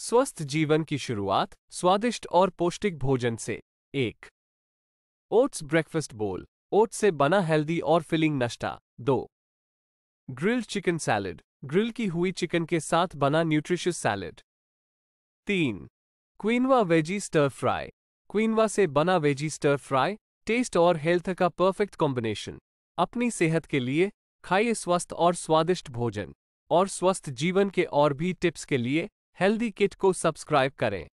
स्वस्थ जीवन की शुरुआत स्वादिष्ट और पौष्टिक भोजन से एक ओट्स ब्रेकफास्ट बोल ओट्स से बना हेल्दी और फिलिंग नाश्ता दो ग्रिल्ड चिकन सैलड ग्रिल की हुई चिकन के साथ बना न्यूट्रिशियस सैलड तीन quinoa veggie stir fry quinoa से बना वेजी स्टर फ्राई टेस्ट और हेल्थ का परफेक्ट कॉम्बिनेशन अपनी सेहत के लिए खाइए स्वस्थ और स्वादिष्ट भोजन और स्वस्थ जीवन के और भी टिप्स के लिए हेल्दी किट को सब्सक्राइब करें